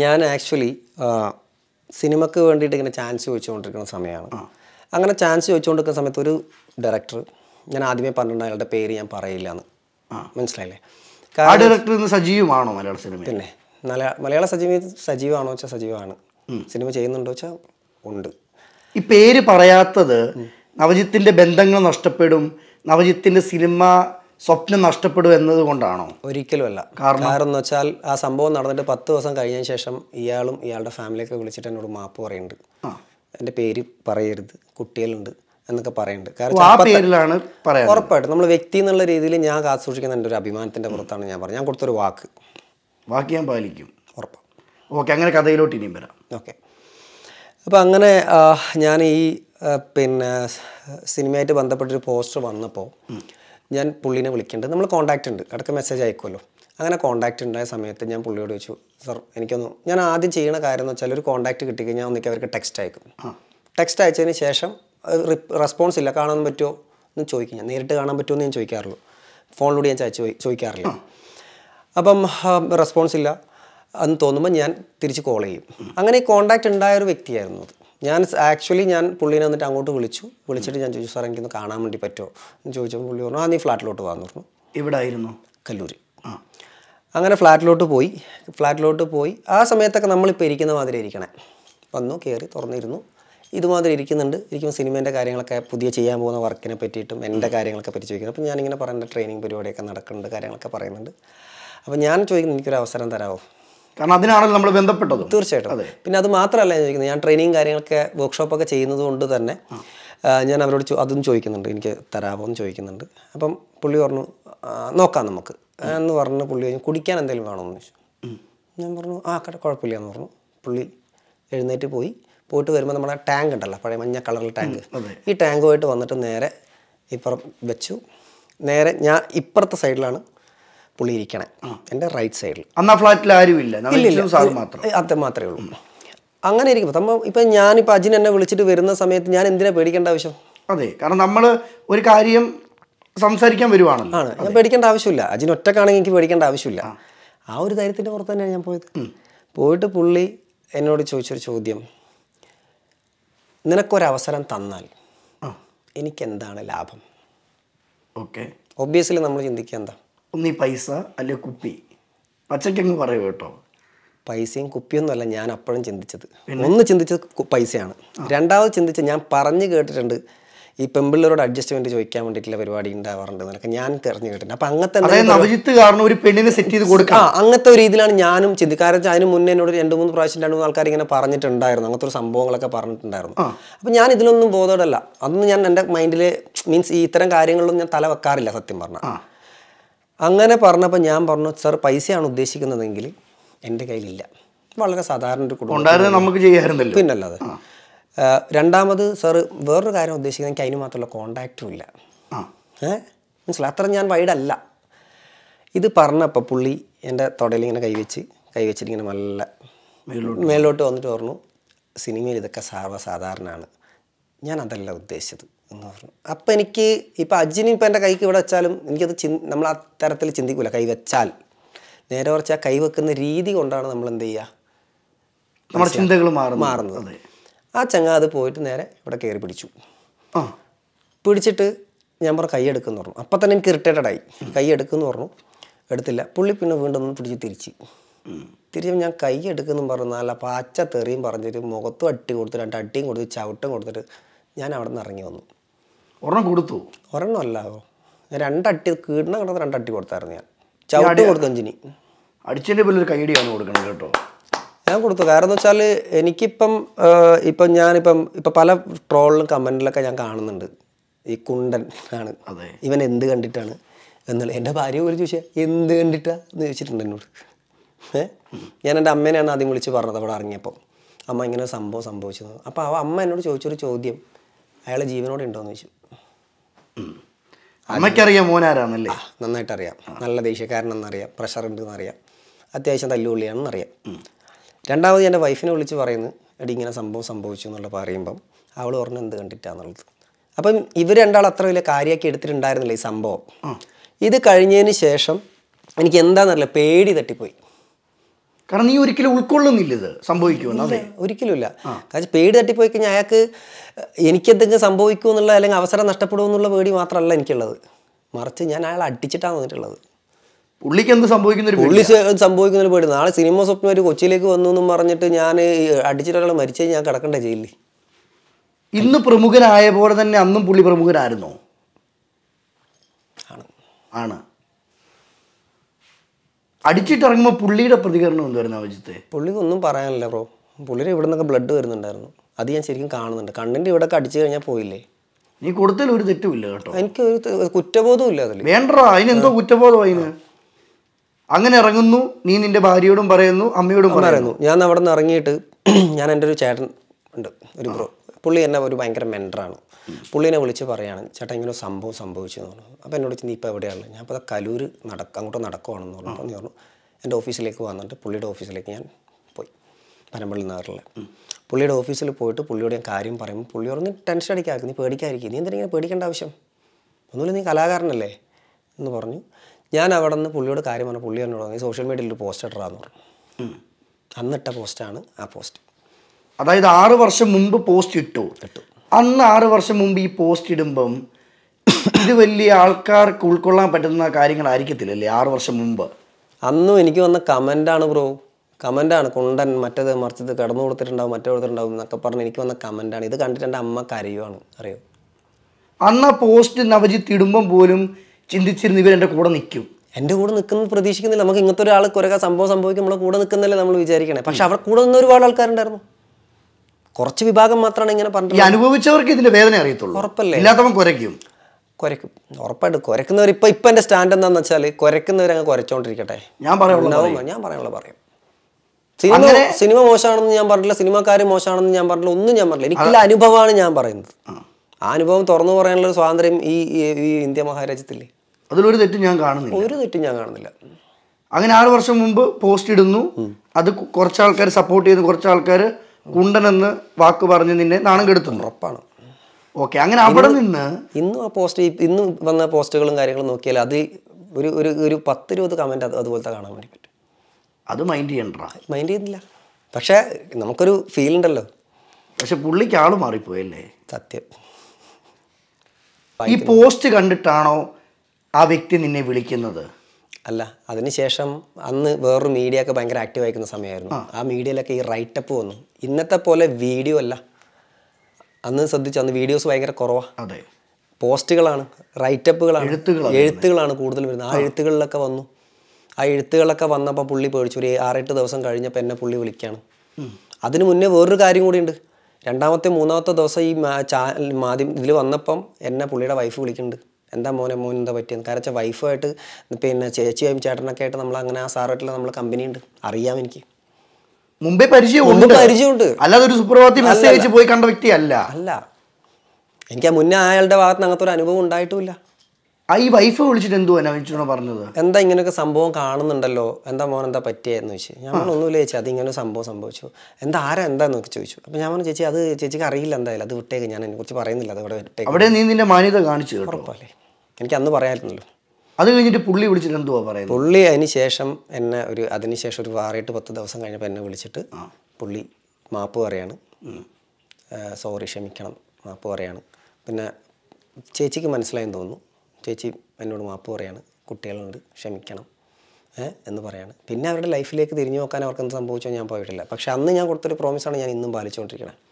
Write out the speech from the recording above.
ഞാൻ ആക്ച്വലി സിനിമക്ക് വേണ്ടിയിട്ട് ഇങ്ങനെ ചാൻസ് ചോദിച്ചുകൊണ്ടിരിക്കുന്ന സമയമാണ് അങ്ങനെ ചാൻസ് ചോദിച്ചുകൊണ്ടിരിക്കുന്ന സമയത്ത് ഒരു ഡയറക്ടർ ഞാൻ ആദ്യമേ പറഞ്ഞിട്ടുണ്ട് അയാളുടെ പേര് ഞാൻ പറയില്ല എന്ന് മനസ്സിലായില്ലേ ആ ഡയറക്ടർ സജീവമാണോ മലയാള സിനിമ പിന്നെ മലയാള സജീവ സജീവമാണോ വെച്ചാൽ സജീവമാണ് സിനിമ ചെയ്യുന്നുണ്ടോ വെച്ചാൽ ഉണ്ട് ഈ പേര് പറയാത്തത് നവജിത്തിൻ്റെ ബന്ധങ്ങൾ നഷ്ടപ്പെടും നവജിത്തിൻ്റെ സിനിമ സ്വപ്നം നഷ്ടപ്പെടും എന്നതുകൊണ്ടാണോ ഒരിക്കലുമല്ല കാരണം എന്ന് വെച്ചാൽ ആ സംഭവം നടന്നിട്ട് പത്ത് ദിവസം കഴിഞ്ഞതിന് ശേഷം ഇയാളും ഇയാളുടെ ഫാമിലിയൊക്കെ വിളിച്ചിട്ട് എന്നോട് മാപ്പ് പറയുന്നുണ്ട് എൻ്റെ പേര് പറയരുത് കുട്ടികളുണ്ട് എന്നൊക്കെ പറയുന്നുണ്ട് കാരണം ഉറപ്പായിട്ടും നമ്മൾ വ്യക്തി എന്നുള്ള രീതിയിൽ ഞാൻ കാത്തുസൂക്ഷിക്കുന്ന എൻ്റെ ഒരു അഭിമാനത്തിൻ്റെ പുറത്താണ് ഞാൻ പറഞ്ഞത് ഞാൻ കൊടുത്തൊരു വാക്ക് വാക്ക് ഞാൻ പാലിക്കും ഉറപ്പാണ് ഓക്കെ അങ്ങനെ കഥയിലോട്ട് ഇനിയും വരാം ഓക്കെ അപ്പോൾ അങ്ങനെ ഞാൻ ഈ പിന്നെ സിനിമയായിട്ട് ബന്ധപ്പെട്ടൊരു പോസ്റ്റർ വന്നപ്പോൾ ഞാൻ പുള്ളിനെ വിളിക്കേണ്ടത് നമ്മൾ കോണ്ടാക്റ്റ് ഉണ്ട് ഇടയ്ക്ക് മെസ്സേജ് അയക്കുമല്ലോ അങ്ങനെ കോണ്ടാക്റ്റ് ഉണ്ടായ സമയത്ത് ഞാൻ പുള്ളിയോട് ചോദിച്ചു സർ എനിക്കൊന്ന് ഞാൻ ആദ്യം ചെയ്യുന്ന കാര്യം എന്ന് വെച്ചാൽ ഒരു കോണ്ടാക്റ്റ് കിട്ടിക്കഴിഞ്ഞാൽ ഒന്നിക്ക് അവർക്ക് ടെക്സ്റ്റ് അയക്കും ടെക്സ്റ്റ് അയച്ചതിന് ശേഷം റെസ്പോൺസ് ഇല്ല കാണാൻ പറ്റുമോ എന്ന് ചോദിക്കും ഞാൻ നേരിട്ട് കാണാൻ പറ്റുമോ എന്ന് ഞാൻ ചോദിക്കാറുള്ളൂ ഫോണിലൂടെ ഞാൻ ചോദിക്കാറില്ല അപ്പം റെസ്പോൺസ് ഇല്ല എന്ന് തോന്നുമ്പോൾ ഞാൻ തിരിച്ച് കോൾ ചെയ്യും അങ്ങനെ ഈ കോണ്ടാക്റ്റ് ഉണ്ടായ ഒരു വ്യക്തിയായിരുന്നു അത് ഞാൻ ആക്ച്വലി ഞാൻ പുള്ളിനെ വന്നിട്ട് അങ്ങോട്ട് വിളിച്ചു വിളിച്ചിട്ട് ഞാൻ ചോദിച്ചു സാർ എനിക്കൊന്ന് കാണാൻ വേണ്ടി പറ്റുമോ എന്ന് ചോദിച്ചപ്പോൾ പുള്ളി പറഞ്ഞു ആ നീ ഫ്ലാറ്റിലോട്ട് വന്നു പറഞ്ഞു ഇവിടെ ആയിരുന്നു കല്ലൂർ അങ്ങനെ ഫ്ലാറ്റിലോട്ട് പോയി ഫ്ലാറ്റിലോട്ട് പോയി ആ സമയത്തൊക്കെ നമ്മളിപ്പോൾ ഇരിക്കുന്ന മാതിരി ഇരിക്കണേ വന്നു കയറി തുറന്നിരുന്നു ഇതുമാതിരി ഇരിക്കുന്നുണ്ട് ഇരിക്കുമ്പോൾ സിനിമേൻ്റെ കാര്യങ്ങളൊക്കെ പുതിയ ചെയ്യാൻ പോകുന്ന വർക്കിനെ പറ്റിയിട്ടും എൻ്റെ കാര്യങ്ങളൊക്കെ പറ്റി ചോദിക്കുന്നത് അപ്പോൾ ഞാനിങ്ങനെ പറയുന്ന ട്രെയിനിങ് പരിപാടിയൊക്കെ നടക്കുന്നുണ്ട് കാര്യങ്ങളൊക്കെ പറയുന്നുണ്ട് അപ്പോൾ ഞാൻ ചോദിക്കുന്നത് എനിക്കൊരു അവസരം തരാമോ കാരണം അതിനാണല്ലോ നമ്മൾ ബന്ധപ്പെട്ടത് തീർച്ചയായിട്ടും അതെ പിന്നെ അത് മാത്രമല്ല ഞാൻ ചോദിക്കുന്നത് ഞാൻ ട്രെയിനിങ് കാര്യങ്ങളൊക്കെ വർക്ക്ഷോപ്പൊക്കെ ചെയ്യുന്നത് കൊണ്ട് തന്നെ ഞാൻ അവരോട് അതും ചോദിക്കുന്നുണ്ട് എനിക്ക് തരാമോ എന്ന് ചോദിക്കുന്നുണ്ട് അപ്പം പുള്ളി പറഞ്ഞു നോക്കാം നമുക്ക് എന്ന് പറഞ്ഞ് പുള്ളി കഴിഞ്ഞു കുടിക്കാൻ എന്തെങ്കിലും വേണമെന്ന് ചോദിച്ചു ഞാൻ പറഞ്ഞു ആ കട കുഴപ്പമില്ല എന്ന് പറഞ്ഞു പുള്ളി എഴുന്നേറ്റ് പോയി പോയിട്ട് വരുമ്പോൾ നമ്മുടെ ടാങ്ക് ഉണ്ടല്ലോ പഴയ മഞ്ഞ കളറിൽ ടാങ്ക് ഈ ടാങ്കുമായിട്ട് വന്നിട്ട് നേരെ ഇപ്പുറം വെച്ചു നേരെ ഞാൻ ഇപ്പുറത്തെ സൈഡിലാണ് പുള്ളി ഇരിക്കണേ എൻ്റെ റൈറ്റ് സൈഡിൽ അന്ന് ആ ഫ്ലാറ്റിൽ ആരുമില്ല അത് മാത്രമേ ഉള്ളൂ അങ്ങനെ ഇരിക്കുമ്പോൾ നമ്മൾ ഇപ്പം ഞാനിപ്പോൾ അജിൻ എന്നെ വിളിച്ചിട്ട് വരുന്ന സമയത്ത് ഞാൻ എന്തിനാ പേടിക്കേണ്ട ആവശ്യം അതെ കാരണം നമ്മൾ ഒരു കാര്യം സംസാരിക്കാൻ വരുവാണല്ലോ ആണ് ഞാൻ പേടിക്കേണ്ട ആവശ്യമില്ല അജിൻ ഒറ്റക്കാണെങ്കിൽ എനിക്ക് പേടിക്കേണ്ട ആവശ്യമില്ല ആ ഒരു ധൈര്യത്തിൻ്റെ പുറത്ത് തന്നെയാണ് ഞാൻ പോയത് പോയിട്ട് പുള്ളി എന്നോട് ചോദിച്ചൊരു ചോദ്യം നിനക്കൊരവസരം തന്നാൽ എനിക്കെന്താണ് ലാഭം ഓക്കെ ഒബിയസ്ലി നമ്മൾ ചിന്തിക്കുക എന്താ ഒന്നീ പൈസ അല്ലെ കുപ്പി പച്ചക്കങ്ങ് പറയൂ കേട്ടോ പൈസയും കുപ്പിയൊന്നുമല്ല ഞാൻ അപ്പോഴും ചിന്തിച്ചത് ഒന്ന് ചിന്തിച്ചത് പൈസയാണ് രണ്ടാമത് ചിന്തിച്ചത് ഞാൻ പറഞ്ഞു കേട്ടിട്ടുണ്ട് ഈ പെമ്പിള്ളരോട് അഡ്ജസ്റ്റ്മെന്റ് ചോദിക്കാൻ വേണ്ടിയിട്ടുള്ള പരിപാടി ഉണ്ടാവാറുണ്ട് എന്നൊക്കെ ഞാൻ തെരഞ്ഞു കേട്ടിട്ടുണ്ട് അപ്പൊ അങ്ങനത്തെ നവജിത്ത് കാരണം ഒരു പെണ്ണിനെ സെറ്റ് ചെയ്ത് കൊടുക്കാം അങ്ങനത്തെ ഒരു രീതിയിലാണ് ഞാനും ചിന്തി കാരണം അതിന് മുന്നേ എന്നോട് രണ്ട് മൂന്ന് പ്രാവശ്യം രണ്ട് മൂന്ന് ആൾക്കാർ ഇങ്ങനെ പറഞ്ഞിട്ടുണ്ടായിരുന്നു അങ്ങനത്തെ ഒരു സംഭവങ്ങളൊക്കെ പറഞ്ഞിട്ടുണ്ടായിരുന്നു അപ്പൊ ഞാൻ ഇതിലൊന്നും ബോധോടല്ല അതൊന്നും ഞാൻ എൻ്റെ മൈൻഡില് മീൻസ് ഈ ഇത്തരം കാര്യങ്ങളിലൊന്നും ഞാൻ തല വെക്കാറില്ല സത്യം പറഞ്ഞാൽ അങ്ങനെ പറഞ്ഞപ്പോൾ ഞാൻ പറഞ്ഞു സർ പൈസയാണ് ഉദ്ദേശിക്കുന്നതെങ്കിൽ എൻ്റെ കയ്യിലില്ല വളരെ സാധാരണ ഒരു കുടുംബം നമുക്ക് ചെയ്യാറുണ്ടല്ലോ പിന്നല്ലാതെ രണ്ടാമത് സർ വേറൊരു കാര്യം ഉദ്ദേശിക്കുന്നത് എനിക്ക് അതിന് മാത്രമുള്ള കോണ്ടാക്റ്റും ഇല്ല മനസ്സിലായി അത്ര ഞാൻ വൈഡല്ല ഇത് പറഞ്ഞപ്പോൾ പുള്ളി എൻ്റെ തൊടയിൽ ഇങ്ങനെ കൈവച്ച് കൈവച്ചിട്ട് ഇങ്ങനെ നല്ല മേലോട്ട് വന്നിട്ട് പറഞ്ഞു സിനിമയിൽ ഇതൊക്കെ സർവ്വസാധാരണമാണ് ഞാൻ അതല്ല ഉദ്ദേശിച്ചത് എന്ന് പറഞ്ഞു അപ്പം എനിക്ക് ഇപ്പം അജിനി ഇപ്പം എൻ്റെ കൈക്ക് ഇവിടെ വെച്ചാലും എനിക്കത് ചി നമ്മൾ ആ തരത്തിൽ ചിന്തിക്കില്ല കൈ വെച്ചാൽ നേരെ കുറച്ച് ആ കൈ വെക്കുന്ന രീതി കൊണ്ടാണ് നമ്മൾ എന്ത് ചെയ്യുക നമ്മുടെ ചിന്തകൾ മാറുന്നത് ആ ചങ്ങ അത് പോയിട്ട് നേരെ ഇവിടെ കയറി പിടിച്ചു പിടിച്ചിട്ട് ഞാൻ പറഞ്ഞു കൈ എടുക്കുമെന്ന് പറഞ്ഞു അപ്പം തന്നെ എനിക്ക് ഇറിറ്റേറ്റഡ് ആയി കൈ എടുക്കുമെന്ന് പറഞ്ഞു എടുത്തില്ല പുള്ളി പിന്നെ വീണ്ടും ഒന്ന് പിടിച്ച് തിരിച്ച് തിരിച്ചും ഞാൻ കൈ എടുക്കുന്നു പറഞ്ഞാൽ അച്ഛ തെറിയും പറഞ്ഞിട്ട് മുഖത്തും അട്ടി കൊടുത്ത് രണ്ട് അട്ടിയും കൊടുത്ത് ചവിട്ടും കൊടുത്തിട്ട് ഞാൻ അവിടെ നിന്ന് ഇറങ്ങി വന്നു ഒരെണ്ണം കൊടുത്തു ഒരെണ്ണം അല്ലാതോ ഞാൻ രണ്ടട്ടി കീടിനെ കിടന്ന് രണ്ടട്ടി കൊടുത്തായിരുന്നു ഞാൻ ചവിട്ടി കൊടുത്തു അഞ്ചിനി അടിച്ചതിൻ്റെ പേരിൽ ഒരു കൈയടിയാണ് കൊടുക്കുന്നത് കേട്ടോ ഞാൻ കൊടുത്തു കാരണം എന്ന് വെച്ചാൽ എനിക്കിപ്പം ഇപ്പം ഞാനിപ്പം ഇപ്പം പല ട്രോളിലും കമൻറ്റിലൊക്കെ ഞാൻ കാണുന്നുണ്ട് ഈ കുണ്ടൻ ആണ് അതെ ഇവൻ എന്ത് കണ്ടിട്ടാണ് എന്നുള്ളത് എൻ്റെ ഭാര്യ ഒരു ചോദിച്ചാൽ എന്ത് കണ്ടിട്ടാ എന്ന് ചോദിച്ചിട്ടുണ്ട് എന്നോട് ഏ ഞാൻ എൻ്റെ അമ്മേനെയാണ് ആദ്യം വിളിച്ച് പറഞ്ഞത് അവിടെ ഇറങ്ങിയപ്പോൾ അമ്മ ഇങ്ങനെ സംഭവം സംഭവിച്ചത് അപ്പോൾ അവ അമ്മ എന്നോട് ചോദിച്ചൊരു ചോദ്യം അയാളെ ജീവനോടെ ഉണ്ടോയെന്ന് ചോദിച്ചു അമ്മയ്ക്കറിയാം മോനാരാണല്ലേ നന്നായിട്ട് അറിയാം നല്ല ദേഷ്യക്കാരനെന്നറിയാം പ്രഷർ ഉണ്ടെന്നറിയാം അറിയാം അത്യാവശ്യം തല്ലുപുള്ളിയാണെന്നറിയാം രണ്ടാമത് എൻ്റെ വൈഫിനെ വിളിച്ച് പറയുന്നു എടി ഇങ്ങനെ സംഭവം സംഭവിച്ചു എന്നുള്ള പറയുമ്പം അവൾ പറഞ്ഞു എന്ത് കണ്ടിട്ടാന്നുള്ളത് അപ്പം ഇവർ രണ്ടാൾ അത്ര വലിയ കാര്യമാക്കി എടുത്തിട്ടുണ്ടായിരുന്നില്ല ഈ സംഭവം ഇത് കഴിഞ്ഞതിന് ശേഷം എനിക്ക് എന്താണെന്നറിയില്ല പേടി തട്ടിപ്പോയി കാരണം നീ ഒരിക്കലും ഉൾക്കൊള്ളുന്നില്ല ഇത് സംഭവിക്കുമെന്ന് ഒരിക്കലുമില്ല കാരണം പേടി തട്ടിപ്പോയി കഴിഞ്ഞാൽ അയാൾക്ക് എനിക്കെന്തെങ്കിലും എന്തെങ്കിലും സംഭവിക്കൂ എന്നുള്ള അല്ലെങ്കിൽ അവസരം നഷ്ടപ്പെടുമോ എന്നുള്ള പേടി മാത്രമല്ല എനിക്കുള്ളത് മറിച്ച് ഞാൻ അയാൾ അടിച്ചിട്ടാണ് വന്നിട്ടുള്ളത് പുള്ളിക്ക് എന്ത് സംഭവിക്കുന്ന ഒരു പുള്ളി സംഭവിക്കുന്ന ഒരു പേടി നാളെ സിനിമ സ്വപ്നം ഒരു കൊച്ചിയിലേക്ക് വന്നു എന്നും പറഞ്ഞിട്ട് ഞാൻ അടിച്ചിട്ട് ഒരാൾ മരിച്ചു ഞാൻ കിടക്കണ്ടേ ജയിലിൽ ഇന്ന് പ്രമുഖനായ പോലെ തന്നെ അന്നും പുള്ളി പ്രമുഖനായിരുന്നോ ആണ് ആണ് അടിച്ചിട്ടിറങ്ങുമ്പോൾ പുള്ളിയുടെ പ്രതികരണം എന്തായിരുന്നു അഭിജിത്ത് പുള്ളിക്ക് ഒന്നും പറയാനില്ല ബ്രോ പുള്ളിയുടെ ഇവിടെ നിന്നൊക്കെ ബ്ലഡ് വരുന്നുണ്ടായിരുന്നു അത് ഞാൻ ശരിക്കും കാണുന്നുണ്ട് കണ്ണിൻ്റെ ഇവിടെ അടിച്ചു കഴിഞ്ഞാൽ പോയില്ലേ നീ കൊടുത്തതിൽ ഒരു തെറ്റുമില്ല കേട്ടോ എനിക്ക് ഒരു കുറ്റബോധവും ഇല്ല അതിൽ വേണ്ടോ അതിന് എന്തോ കുറ്റബോധം അതിന് അങ്ങനെ ഇറങ്ങുന്നു നീ നിന്റെ ഭാര്യയോടും പറയുന്നു അമ്മയോടും പറയുന്നു ഞാൻ അവിടെ നിന്ന് ഇറങ്ങിയിട്ട് ഞാൻ എൻ്റെ ഒരു ചേട്ടൻ ഉണ്ട് ഒരു ബ്രോ പുള്ളി എന്നെ ഒരു ഭയങ്കര മെൻറ്ററാണ് പുള്ളിനെ വിളിച്ച് പറയുകയാണ് ചേട്ടാ ഇങ്ങനെ ഒരു സംഭവം സംഭവിച്ചു എന്ന് പറഞ്ഞു അപ്പോൾ എന്നോട് നീ ഇപ്പോൾ എവിടെയാണ് ഞാൻ അപ്പോൾ കലൂർ നടക്ക അങ്ങോട്ട് നടക്കുവാണെന്ന് പറഞ്ഞു അപ്പോൾ പറഞ്ഞു എൻ്റെ ഓഫീസിലേക്ക് വന്നിട്ട് പുള്ളിയുടെ ഓഫീസിലേക്ക് ഞാൻ പോയി പനമ്പള്ളി നഗറിലെ പുള്ളിയുടെ ഓഫീസിൽ പോയിട്ട് പുള്ളിയോട് ഞാൻ കാര്യം പറയുമ്പോൾ പുള്ളി പറഞ്ഞു ടെൻഷൻ അടിക്കാക്കി നീ പേടിക്കാതിരിക്കും നീ എന്തിനാ പേടിക്കേണ്ട ആവശ്യം ഒന്നുമില്ല നീ കലാകാരനല്ലേ എന്ന് പറഞ്ഞു ഞാൻ അവിടെ നിന്ന് പുള്ളിയോട് കാര്യം പറഞ്ഞു പുള്ളി എന്നോട് നീ സോഷ്യൽ മീഡിയയിൽ ഒരു പോസ്റ്റ് ഇട്ടാന്ന് പറഞ്ഞു അന്നിട്ട പോസ്റ്റാണ് ആ പോസ്റ്റ് അതായത് ആറ് വർഷം മുമ്പ് പോസ്റ്റ് ഇട്ടു അന്ന് ആറ് വർഷം മുമ്പ് ഈ പോസ്റ്റ് ഇടുമ്പം ഇത് വലിയ ആൾക്കാർക്ക് ഉൾക്കൊള്ളാൻ പറ്റുന്ന കാര്യങ്ങളായിരിക്കത്തില്ലല്ലേ ആറ് വർഷം മുമ്പ് അന്നും എനിക്ക് വന്ന കമൻ്റാണ് ബ്രോ കമൻ്റാണ് കൊണ്ടൻ മറ്റേത് മറിച്ചത് കിടന്നു കൊടുത്തിട്ടുണ്ടാവും മറ്റേ കൊടുത്തിട്ടുണ്ടാവും എന്നൊക്കെ പറഞ്ഞ് എനിക്ക് വന്ന കമൻ്റാണ് ഇത് കണ്ടിട്ട് എൻ്റെ അമ്മ കരയുവാണ് അറിയോ അന്ന് ആ പോസ്റ്റ് നവജിത്ത് ഇടുമ്പം പോലും ചിന്തിച്ചിരുന്ന് ഇവർ എൻ്റെ കൂടെ നിൽക്കും എൻ്റെ കൂടെ നിൽക്കുന്ന പ്രതീക്ഷിക്കുന്നില്ല നമുക്ക് ഇങ്ങനത്തെ ഒരാൾ കുറേ സംഭവം സംഭവിക്കും നമ്മൾ കൂടെ നിൽക്കുന്നല്ലേ നമ്മൾ വിചാരിക്കണേ പക്ഷെ അവിടെ കൂടെ നിന്ന ഒരുപാട് ആൾക്കാരുണ്ടായിരുന്നു കുറച്ച് വിഭാഗം മാത്രമാണ് ഇങ്ങനെ പറഞ്ഞത് അനുഭവിച്ചവർക്ക് ഇതിന്റെ വേദന അറിയത്തുള്ളൂ ഉറപ്പല്ലേ ഇല്ലാത്തവൻ കുരയ്ക്കും കുരയ്ക്കും ഉറപ്പായിട്ട് കുരക്കുന്നവർ ഇപ്പൊ ഇപ്പൊ എന്റെ സ്റ്റാൻഡ് എന്താന്ന് വെച്ചാല് കുരക്കുന്നവർ അങ്ങ് കുരച്ചോണ്ടിരിക്കട്ടെ ഞാൻ പറയാനുള്ളത് ഞാൻ പറയാനുള്ള പറയും സിനിമ സിനിമ മോശമാണെന്ന് ഞാൻ പറഞ്ഞില്ല സിനിമക്കാർ മോശമാണെന്ന് ഞാൻ പറഞ്ഞില്ല ഒന്നും ഞാൻ പറഞ്ഞില്ല എനിക്കുള്ള അനുഭവമാണ് ഞാൻ പറയുന്നത് ആ അനുഭവം തുറന്നു പറയാനുള്ള ഒരു സ്വാതന്ത്ര്യം ഈ ഈ ഇന്ത്യ മഹാരാജ്യത്തില്ലേ അതിലൊരു തെറ്റും ഞാൻ കാണുന്നില്ല ഒരു തെറ്റും ഞാൻ കാണുന്നില്ല അങ്ങനെ ആറ് വർഷം മുമ്പ് പോസ്റ്റ് ഇടുന്നു അത് കുറച്ച് ആൾക്കാർ സപ്പോർട്ട് ചെയ്ത് കുറച്ച് ആൾക്കാർ കുണ്ടനെന്ന് വാക്ക് പറഞ്ഞ് നിന്നെ നാണം കെടുത്തുന്നു ഉറപ്പാണ് ഓക്കെ അങ്ങനെ അവിടെ നിന്ന് ഇന്നും ആ പോസ്റ്റ് ഇന്ന് വന്ന പോസ്റ്റുകളും കാര്യങ്ങളും നോക്കിയാൽ അത് ഒരു ഒരു ഒരു പത്ത് ഇരുപത് കമൻറ്റ് അത് അതുപോലത്തെ കാണാൻ വേണ്ടി പറ്റും അത് മൈൻഡ് ചെയ്യണ്ട മൈൻഡ് ചെയ്യുന്നില്ല പക്ഷേ നമുക്കൊരു ഫീൽ ഉണ്ടല്ലോ പക്ഷെ പുള്ളിക്ക് ആൾ മാറിപ്പോയല്ലേ സത്യം ഈ പോസ്റ്റ് കണ്ടിട്ടാണോ ആ വ്യക്തി നിന്നെ വിളിക്കുന്നത് അല്ല അതിനുശേഷം അന്ന് വേറൊരു മീഡിയ ഒക്കെ ഭയങ്കര ആക്റ്റീവ് ആയിരിക്കുന്ന സമയമായിരുന്നു ആ മീഡിയയിലൊക്കെ ഈ റൈറ്റപ്പ് വന്നു ഇന്നത്തെ പോലെ വീഡിയോ അല്ല അന്ന് ശ്രദ്ധിച്ചു അന്ന് വീഡിയോസ് ഭയങ്കര കുറവാണ് അതെ പോസ്റ്റുകളാണ് റൈറ്റപ്പുകളാണ് എഴുത്തുകളാണ് കൂടുതൽ വരുന്നത് ആ എഴുത്തുകളിലൊക്കെ വന്നു ആ എഴുത്തുകളൊക്കെ വന്നപ്പോൾ പുള്ളി പേടിച്ചു ഒരു ആറെട്ട് ദിവസം കഴിഞ്ഞപ്പോൾ എന്നെ പുള്ളി വിളിക്കുകയാണ് അതിന് മുന്നേ വേറൊരു കാര്യം കൂടി ഉണ്ട് രണ്ടാമത്തെ മൂന്നാമത്തെ ദിവസം ഈ ചാനൽ മാധ്യമം ഇതിൽ വന്നപ്പം എന്നെ പുള്ളിയുടെ വൈഫ് വിളിക്കുന്നുണ്ട് എന്താ മോനെ മോൻ എന്താ പറ്റിയെന്ന് കാരണം വെച്ചാൽ വൈഫുമായിട്ട് പിന്നെ ചേച്ചിയും ചേട്ടനൊക്കെ ആയിട്ട് നമ്മൾ അങ്ങനെ ആ സാറായിട്ടുള്ള നമ്മൾ കമ്പനി ഉണ്ട് അറിയാം എനിക്ക് മുമ്പേ പരിചയം പരിചയമുണ്ട് അല്ലാതെ ഒരു സുപ്രഭാതത്തിൽ മെസ്സേജ് പോയി കണ്ട വ്യക്തി അല്ല അല്ല എനിക്ക് മുന്നേ അയാളുടെ ഭാഗത്ത് അങ്ങനത്തെ ഒരു അനുഭവം ഉണ്ടായിട്ടുമില്ല ഈ വൈഫ് വിളിച്ചിട്ട് എന്തോ അനവിച്ചോണോ പറഞ്ഞത് എന്താ ഇങ്ങനെയൊക്കെ സംഭവം കാണുന്നുണ്ടല്ലോ എന്താ മോൻ എന്താ പറ്റിയെന്ന് ചോദിച്ചു ഞാൻ ഒന്നുമില്ല ചേച്ചി അത് ഇങ്ങനെ സംഭവം സംഭവിച്ചു എന്താ ആരാ എന്താന്നൊക്കെ ചോദിച്ചു അപ്പൊ ഞാൻ ചേച്ചി അത് ചേച്ചിക്ക് അറിയില്ല എന്തായാലും അത് വിട്ടേക്ക് ഞാൻ അതിനെ കുറിച്ച് പറയുന്നില്ല അത് ഇവിടെ വിട്ടേക്ക് അവിടെ നീ നിന്റെ മാന്യത കാണിച്ചു ഉറപ്പല്ലേ എനിക്ക് അന്ന് പറയാമായിരുന്നല്ലോ അത് കഴിഞ്ഞിട്ട് പുള്ളി വിളിച്ചിട്ട് എന്തുവാ പറയുന്നത് പുള്ളി അതിന് ശേഷം എന്നെ ഒരു അതിനുശേഷം ഒരു ആറേട്ട് പത്ത് ദിവസം കഴിഞ്ഞപ്പോൾ എന്നെ വിളിച്ചിട്ട് പുള്ളി മാപ്പ് പറയാണ് സോറി ക്ഷമിക്കണം മാപ്പ് പറയാണ് പിന്നെ ചേച്ചിക്ക് മനസ്സിലായെന്ന് തോന്നുന്നു ചേച്ചി എന്നോട് മാപ്പ് പറയാണ് കുട്ടികളുണ്ട് ക്ഷമിക്കണം എന്ന് പറയാണ് പിന്നെ അവരുടെ ലൈഫിലേക്ക് തിരിഞ്ഞു നോക്കാൻ അവർക്ക് എന്ത് സംഭവിച്ചോ ഞാൻ പോയിട്ടില്ല പക്ഷെ അന്ന് ഞാൻ കൊടുത്തൊരു പ്രോമിസാണ് ഞാൻ ഇന്നും പാലിച്ചുകൊണ്ടിരിക്കുന്നത്